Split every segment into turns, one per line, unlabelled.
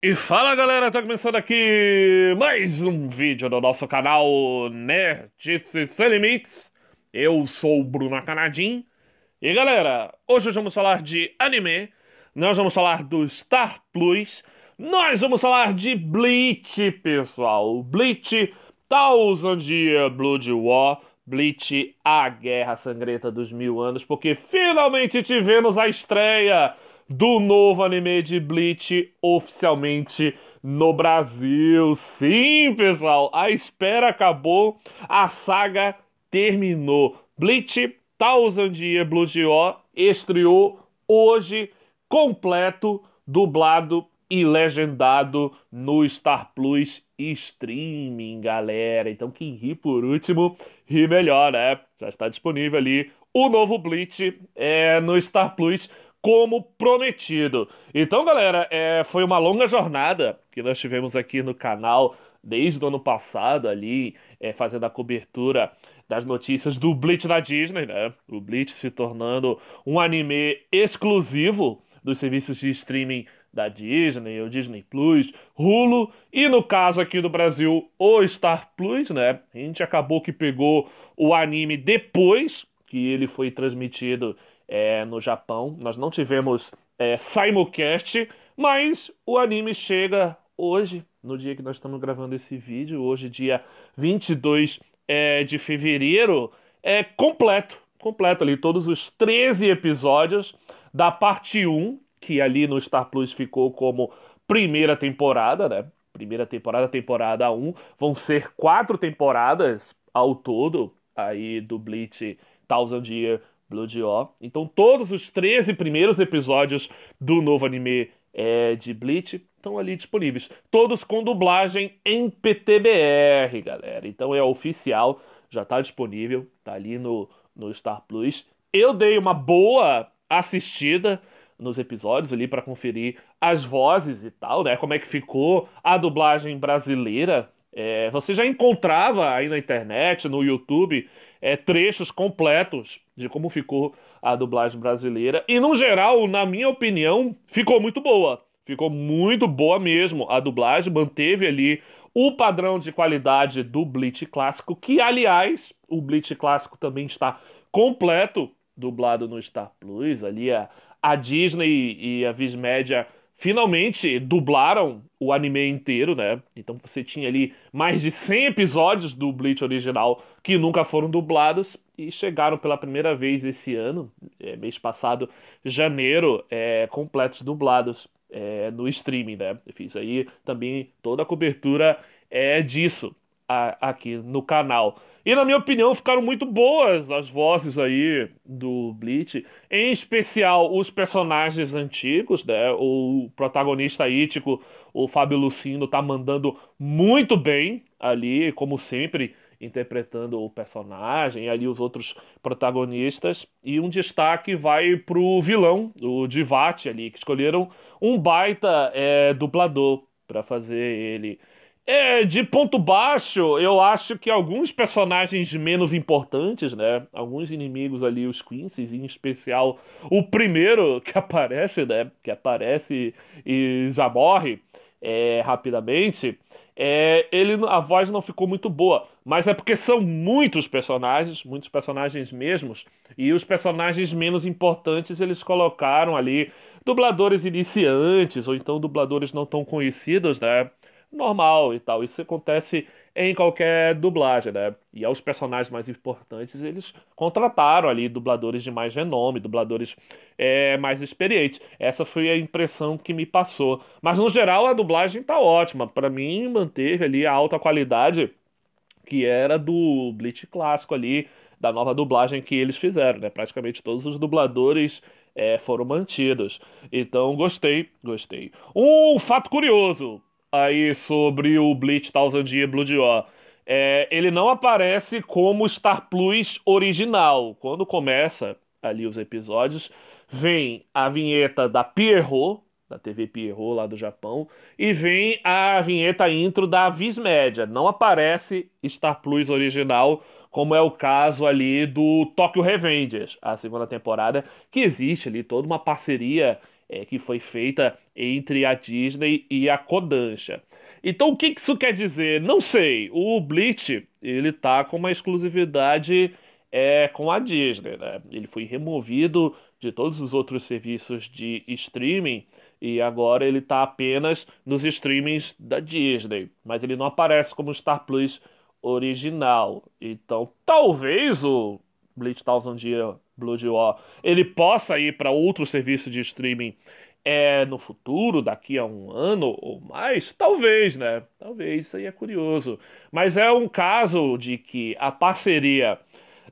E fala galera, tá começando aqui mais um vídeo do nosso canal Nerdices Sem Limites. Eu sou o Bruno Canadim. E galera, hoje vamos falar de anime, nós vamos falar do Star Plus, nós vamos falar de Bleach, pessoal. Bleach Thousand Year Blood War, Bleach A Guerra Sangrenta dos Mil Anos, porque finalmente tivemos a estreia do novo anime de Bleach oficialmente no Brasil. Sim, pessoal, a espera acabou, a saga terminou. Bleach Thousand Year Blue Geo estreou hoje completo, dublado e legendado no Star Plus Streaming, galera. Então quem ri por último, ri melhor, né? Já está disponível ali o novo Bleach é, no Star Plus como prometido. Então, galera, é, foi uma longa jornada que nós tivemos aqui no canal desde o ano passado, ali, é, fazendo a cobertura das notícias do Bleach da Disney, né? O Bleach se tornando um anime exclusivo dos serviços de streaming da Disney, o Disney Plus, Hulu e no caso aqui do Brasil, o Star Plus, né? A gente acabou que pegou o anime depois que ele foi transmitido é, no Japão. Nós não tivemos é, simulcast, mas o anime chega hoje, no dia que nós estamos gravando esse vídeo, hoje, dia 22 é, de fevereiro, é completo. Completo ali, todos os 13 episódios da parte 1, que ali no Star Plus ficou como primeira temporada, né? Primeira temporada, temporada 1. Vão ser quatro temporadas ao todo aí do Bleach Thousand Year Blood O. Então todos os 13 primeiros episódios do novo anime é, de Bleach estão ali disponíveis. Todos com dublagem em PTBR, galera. Então é oficial, já está disponível, tá ali no, no Star Plus. Eu dei uma boa assistida nos episódios ali para conferir as vozes e tal, né? Como é que ficou a dublagem brasileira. É, você já encontrava aí na internet, no YouTube, é, trechos completos de como ficou a dublagem brasileira. E no geral, na minha opinião, ficou muito boa. Ficou muito boa mesmo. A dublagem manteve ali o padrão de qualidade do Bleach clássico, que aliás, o Bleach clássico também está completo dublado no Star Plus. Ali a, a Disney e a Viz Media finalmente dublaram o anime inteiro, né? Então você tinha ali mais de 100 episódios do Bleach original que nunca foram dublados e chegaram pela primeira vez esse ano, é, mês passado, janeiro, é, completos dublados é, no streaming, né? Eu fiz aí também toda a cobertura é, disso a, aqui no canal. E na minha opinião ficaram muito boas as vozes aí do Bleach, em especial os personagens antigos, né? O protagonista Ítico, o Fábio Lucino, tá mandando muito bem ali, como sempre, interpretando o personagem ali os outros protagonistas. E um destaque vai pro vilão, o Divate ali, que escolheram um baita é, dublador para fazer ele. É, de ponto baixo, eu acho que alguns personagens menos importantes, né? Alguns inimigos ali, os Quincy's, em especial o primeiro que aparece, né? Que aparece e já morre é, rapidamente. É, ele, a voz não ficou muito boa, mas é porque são muitos personagens, muitos personagens mesmos, e os personagens menos importantes eles colocaram ali dubladores iniciantes ou então dubladores não tão conhecidos, né? normal e tal. Isso acontece em qualquer dublagem, né? E aos é personagens mais importantes, eles contrataram ali dubladores de mais renome, dubladores é, mais experientes. Essa foi a impressão que me passou. Mas no geral, a dublagem tá ótima. Para mim, manteve ali a alta qualidade que era do Bleach clássico ali, da nova dublagem que eles fizeram, né? Praticamente todos os dubladores é, foram mantidos. Então, gostei, gostei. Um fato curioso aí sobre o Bleach Thousand Year Blood War. É, ele não aparece como Star Plus original. Quando começa ali os episódios, vem a vinheta da Pierrot, da TV Pierrot lá do Japão, e vem a vinheta intro da Viz Média. Não aparece Star Plus original, como é o caso ali do Tokyo Revengers, a segunda temporada, que existe ali toda uma parceria é, que foi feita entre a Disney e a Kodansha. Então o que isso quer dizer? Não sei. O Bleach ele tá com uma exclusividade é, com a Disney, né? Ele foi removido de todos os outros serviços de streaming e agora ele está apenas nos streamings da Disney, mas ele não aparece como Star Plus original. Então, talvez o Bleach Thousand tá Year Blood War, ele possa ir para outro serviço de streaming é, no futuro, daqui a um ano ou mais, talvez, né? Talvez, isso aí é curioso. Mas é um caso de que a parceria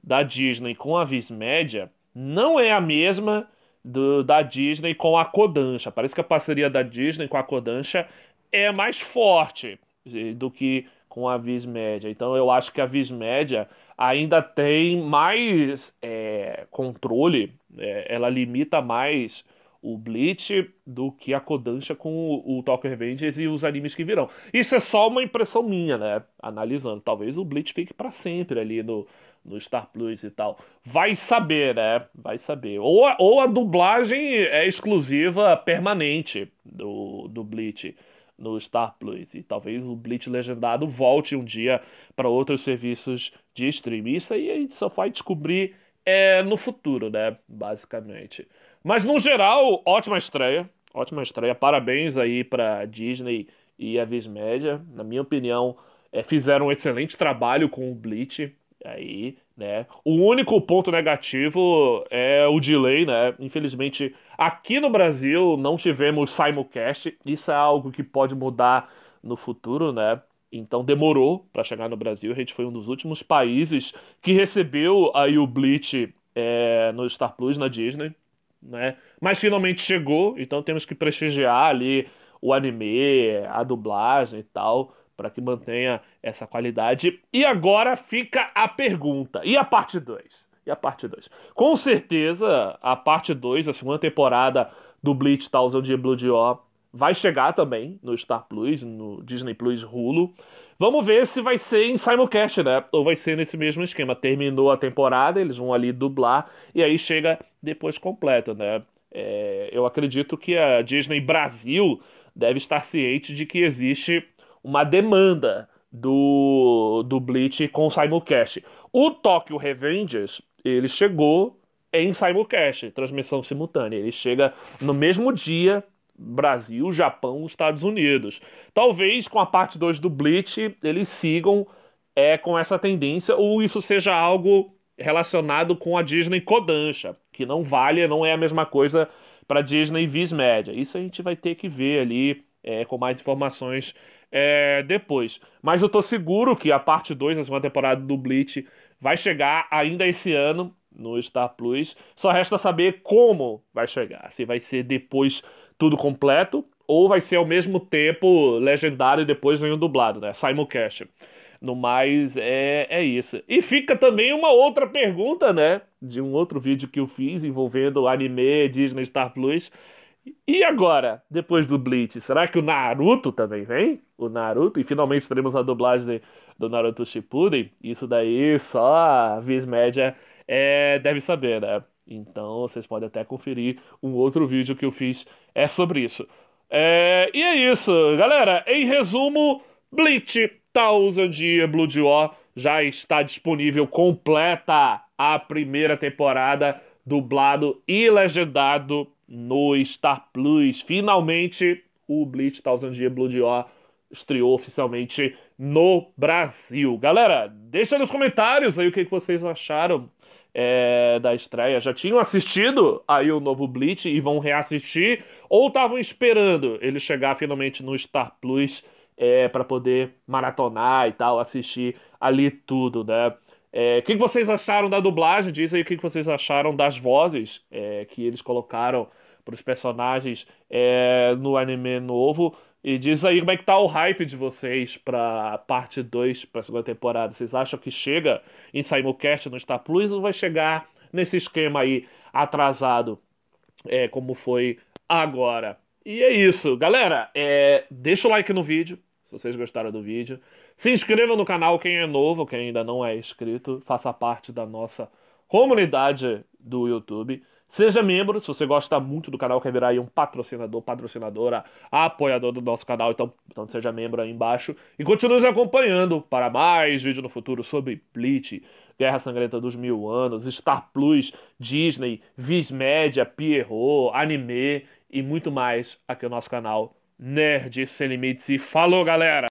da Disney com a Vismédia não é a mesma do, da Disney com a Kodansha. Parece que a parceria da Disney com a Kodansha é mais forte eh, do que com a Viz Média. Então eu acho que a Viz Média ainda tem mais é, controle, é, ela limita mais o Bleach do que a Kodansha com o, o Tokyo Revengers e os animes que virão. Isso é só uma impressão minha, né? Analisando. Talvez o Bleach fique para sempre ali no, no Star Plus e tal. Vai saber, né? Vai saber. Ou a, ou a dublagem é exclusiva permanente do, do Bleach no Star Plus. E talvez o Bleach legendado volte um dia para outros serviços de streaming. Isso aí a gente só vai descobrir é, no futuro, né? Basicamente. Mas no geral, ótima estreia. Ótima estreia. Parabéns aí para Disney e a Viz Na minha opinião, é, fizeram um excelente trabalho com o Bleach. Aí né? O único ponto negativo é o delay, né? Infelizmente, aqui no Brasil não tivemos simulcast. Isso é algo que pode mudar no futuro, né? Então demorou para chegar no Brasil. A gente foi um dos últimos países que recebeu aí o Bleach é, no Star Plus na Disney, né? Mas finalmente chegou, então temos que prestigiar ali o anime, a dublagem e tal para que mantenha essa qualidade. E agora fica a pergunta: e a parte 2? E a parte 2? Com certeza, a parte 2, a segunda temporada do Bleach Thousand e Blood Orb, vai chegar também no Star Plus, no Disney Plus Hulu. Vamos ver se vai ser em simulcast, né? Ou vai ser nesse mesmo esquema. Terminou a temporada, eles vão ali dublar e aí chega depois completo, né? É, eu acredito que a Disney Brasil deve estar ciente de que existe uma demanda do, do Bleach com o simulcast. O Tokyo Revengers, ele chegou em simulcast, transmissão simultânea. Ele chega no mesmo dia, Brasil, Japão, Estados Unidos. Talvez com a parte 2 do Bleach, eles sigam é, com essa tendência, ou isso seja algo relacionado com a Disney Kodansha, que não vale, não é a mesma coisa para Disney Viz Média. Isso a gente vai ter que ver ali é, com mais informações é, depois. Mas eu tô seguro que a parte 2 da segunda temporada do Bleach vai chegar ainda esse ano no Star Plus. Só resta saber como vai chegar. Se vai ser depois tudo completo ou vai ser ao mesmo tempo legendário e depois vem o dublado, né? Simulcast. No mais, é, é isso. E fica também uma outra pergunta, né? De um outro vídeo que eu fiz envolvendo anime, Disney, Star Plus e agora, depois do Bleach, será que o Naruto também vem? O Naruto? E finalmente teremos a dublagem do Naruto Shippuden? Isso daí só a Viz Média é, deve saber, né? Então vocês podem até conferir um outro vídeo que eu fiz é sobre isso. É, e é isso, galera. Em resumo, Bleach Thousand Year Blood War já está disponível completa a primeira temporada dublado e legendado no Star Plus. Finalmente, o Bleach Thousand Year Blood War estreou oficialmente no Brasil. Galera, deixa nos comentários aí o que vocês acharam é, da estreia. Já tinham assistido aí o novo Bleach e vão reassistir? Ou estavam esperando ele chegar finalmente no Star Plus é, para poder maratonar e tal, assistir ali tudo, né? É, o que vocês acharam da dublagem disso e o que vocês acharam das vozes é, que eles colocaram para os personagens é, no anime novo? E diz aí como é que tá o hype de vocês para parte 2, para segunda temporada. Vocês acham que chega em Simulcast no Star Plus ou vai chegar nesse esquema aí atrasado, é, como foi agora? E é isso, galera. É, deixa o like no vídeo, se vocês gostaram do vídeo. Se inscreva no canal quem é novo, quem ainda não é inscrito, faça parte da nossa comunidade do YouTube. Seja membro, se você gosta muito do canal, quer virar aí um patrocinador, patrocinadora, apoiador do nosso canal, então, então seja membro aí embaixo. E continue nos acompanhando para mais vídeos no futuro sobre Bleach, Guerra Sangrenta dos Mil Anos, Star Plus, Disney, Viz Média, Pierrot, anime e muito mais aqui no nosso canal Nerd Sem Limites. E falou, galera!